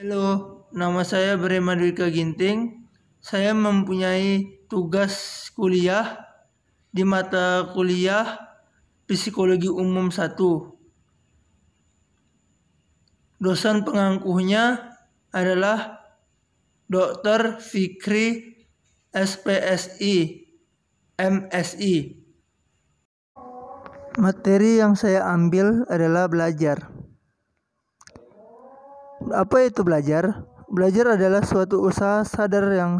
Halo, nama saya Brema Dwika Ginting. Saya mempunyai tugas kuliah di mata kuliah Psikologi Umum 1. Dosen pengangkuhnya adalah Dr. Fikri SPSI MSI. Materi yang saya ambil adalah belajar. Apa itu belajar? Belajar adalah suatu usaha sadar yang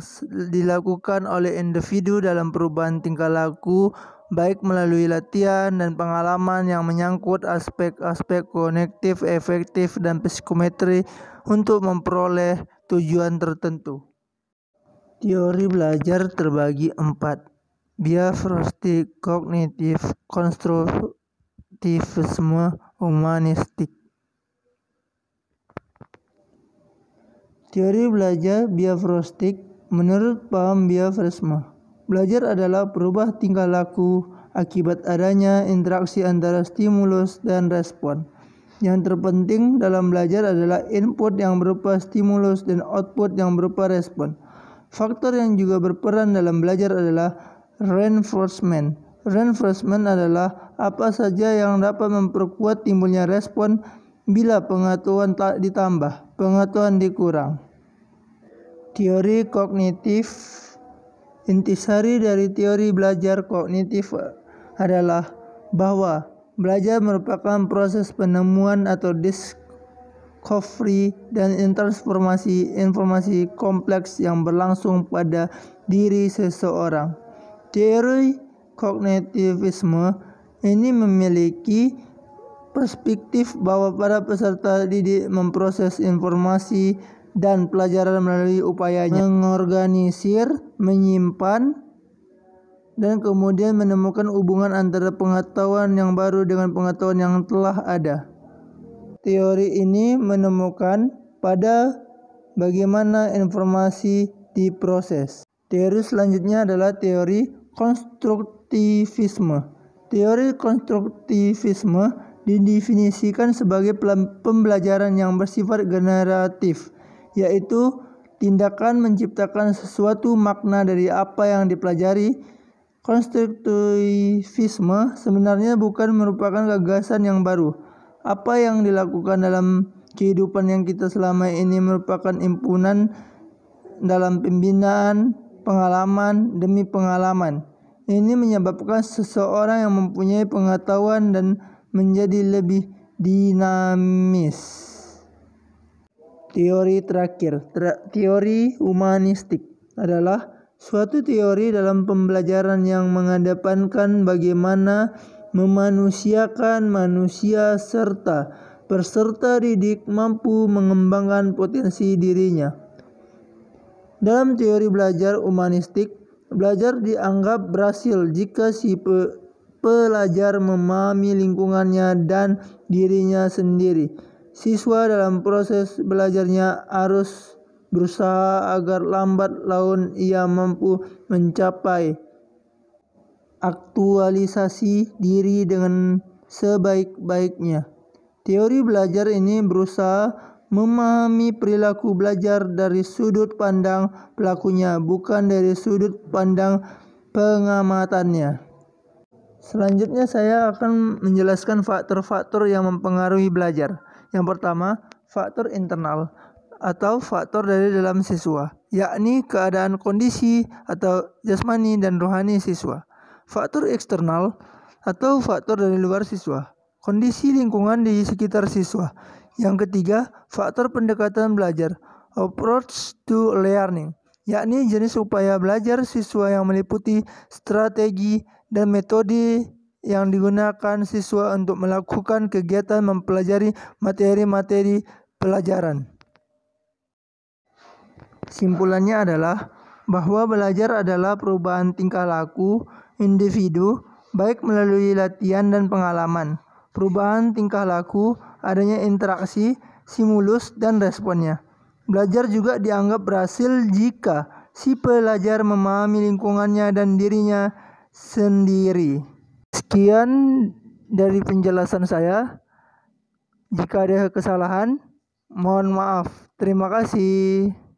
dilakukan oleh individu dalam perubahan tingkah laku, baik melalui latihan dan pengalaman yang menyangkut aspek-aspek konektif, efektif, dan psikometri untuk memperoleh tujuan tertentu. Teori belajar terbagi empat, biafrostik, kognitif, konstruktivisme, humanistik. Teori belajar biafrostik menurut paham biafrisma. Belajar adalah berubah tingkah laku akibat adanya interaksi antara stimulus dan respon. Yang terpenting dalam belajar adalah input yang berupa stimulus dan output yang berupa respon. Faktor yang juga berperan dalam belajar adalah reinforcement. Reinforcement adalah apa saja yang dapat memperkuat timbulnya respon bila pengetahuan tak ditambah, pengetahuan dikurang. Teori kognitif intisari dari teori belajar kognitif adalah bahwa belajar merupakan proses penemuan atau discovery dan transformasi informasi kompleks yang berlangsung pada diri seseorang. Teori kognitivisme ini memiliki perspektif bahwa para peserta didik memproses informasi dan pelajaran melalui upayanya mengorganisir, menyimpan, dan kemudian menemukan hubungan antara pengetahuan yang baru dengan pengetahuan yang telah ada. Teori ini menemukan pada bagaimana informasi diproses. Teori selanjutnya adalah teori konstruktivisme. Teori konstruktivisme didefinisikan sebagai pembelajaran yang bersifat generatif, yaitu tindakan menciptakan sesuatu makna dari apa yang dipelajari. Konstruktivisme sebenarnya bukan merupakan gagasan yang baru. Apa yang dilakukan dalam kehidupan yang kita selama ini merupakan impunan dalam pembinaan pengalaman demi pengalaman. Ini menyebabkan seseorang yang mempunyai pengetahuan dan menjadi lebih dinamis. Teori terakhir, teori humanistik adalah suatu teori dalam pembelajaran yang mengedepankan bagaimana memanusiakan manusia serta peserta didik mampu mengembangkan potensi dirinya. Dalam teori belajar humanistik, belajar dianggap berhasil jika si pe pelajar memahami lingkungannya dan dirinya sendiri. Siswa dalam proses belajarnya harus berusaha agar lambat laun ia mampu mencapai aktualisasi diri dengan sebaik-baiknya. Teori belajar ini berusaha memahami perilaku belajar dari sudut pandang pelakunya, bukan dari sudut pandang pengamatannya. Selanjutnya saya akan menjelaskan faktor-faktor yang mempengaruhi belajar. Yang pertama, faktor internal atau faktor dari dalam siswa, yakni keadaan kondisi atau jasmani dan rohani siswa. Faktor eksternal atau faktor dari luar siswa, kondisi lingkungan di sekitar siswa. Yang ketiga, faktor pendekatan belajar, approach to learning, yakni jenis upaya belajar siswa yang meliputi strategi, dan metode yang digunakan siswa untuk melakukan kegiatan mempelajari materi-materi pelajaran. Simpulannya adalah bahwa belajar adalah perubahan tingkah laku individu baik melalui latihan dan pengalaman. Perubahan tingkah laku, adanya interaksi, simulus, dan responnya. Belajar juga dianggap berhasil jika si pelajar memahami lingkungannya dan dirinya sendiri. Sekian dari penjelasan saya. Jika ada kesalahan, mohon maaf. Terima kasih.